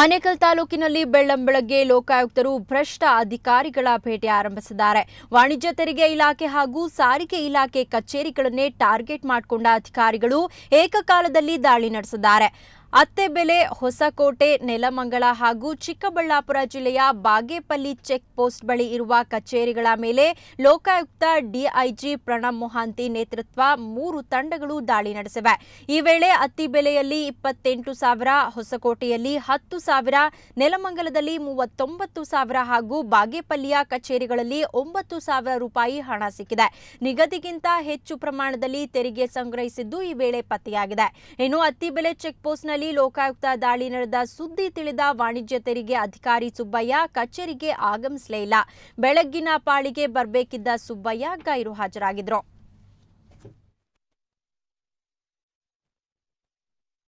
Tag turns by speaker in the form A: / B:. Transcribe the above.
A: ಆನೇಕಲ್ ತಾಲೂಕಿನಲ್ಲಿ ಬೆಳ್ಳಂಬೆಳಗ್ಗೆ ಲೋಕಾಯುಕ್ತರು ಭ್ರಷ್ಟ ಅಧಿಕಾರಿಗಳ ಭೇಟಿ ಆರಂಭಿಸಿದ್ದಾರೆ ವಾಣಿಜ್ಯ ತೆರಿಗೆ ಇಲಾಖೆ ಹಾಗೂ ಸಾರಿಗೆ ಇಲಾಖೆ ಕಚೇರಿಗಳನ್ನೇ ಟಾರ್ಗೆಟ್ ಮಾಡಿಕೊಂಡ ಅಧಿಕಾರಿಗಳು ಏಕಕಾಲದಲ್ಲಿ ದಾಳಿ ನಡೆಸಿದ್ದಾರೆ ಅತ್ತೆಬೆಲೆ ಹೊಸಕೋಟೆ ನೆಲಮಂಗಲ ಹಾಗೂ ಚಿಕ್ಕಬಳ್ಳಾಪುರ ಜಿಲ್ಲೆಯ ಬಾಗೇಪಲ್ಲಿ ಚೆಕ್ ಪೋಸ್ಟ್ ಬಳಿ ಇರುವ ಕಚೇರಿಗಳ ಮೇಲೆ ಲೋಕಾಯುಕ್ತ ಡಿಐಜಿ ಪ್ರಣಬ್ ಮೊಹಾಂತಿ ನೇತೃತ್ವ ಮೂರು ತಂಡಗಳು ದಾಳಿ ನಡೆಸಿವೆ ಈ ವೇಳೆ ಅತ್ತಿ ಬೆಲೆಯಲ್ಲಿ ಇಪ್ಪತ್ತೆಂಟು ಸಾವಿರ ಹೊಸಕೋಟೆಯಲ್ಲಿ ಹತ್ತು ಸಾವಿರ ನೆಲಮಂಗಲದಲ್ಲಿ ಮೂವತ್ತೊಂಬತ್ತು ಸಾವಿರ ಹಾಗೂ ಬಾಗೇಪಲ್ಲಿಯ ಕಚೇರಿಗಳಲ್ಲಿ ಒಂಬತ್ತು ಸಾವಿರ ರೂಪಾಯಿ ಹಣ ಸಿಕ್ಕಿದೆ ನಿಗದಿಗಿಂತ ಹೆಚ್ಚು ಪ್ರಮಾಣದಲ್ಲಿ ತೆರಿಗೆ ಸಂಗ್ರಹಿಸಿದ್ದು ಈ ವೇಳೆ ಪತ್ತೆಯಾಗಿದೆ ಇನ್ನು ಅತ್ತಿಬೆಲೆ ಚೆಕ್ ಪೋಸ್ಟ್ನಲ್ಲಿ ಲೋಕಾಯುಕ್ತ ದಾಳಿ ನಡೆದ ಸುದ್ದಿ ತಿಳಿದ ವಾಣಿಜ್ಯ ತೆರಿಗೆ ಅಧಿಕಾರಿ ಸುಬ್ಬಯ್ಯ ಕಚೇರಿಗೆ ಆಗಮಿಸಲೇ ಇಲ್ಲ ಬೆಳಗ್ಗಿನ ಪಾಳಿಗೆ ಬರಬೇಕಿದ್ದ ಸುಬ್ಬಯ್ಯ ಗೈರು ಹಾಜರಾಗಿದ್ರು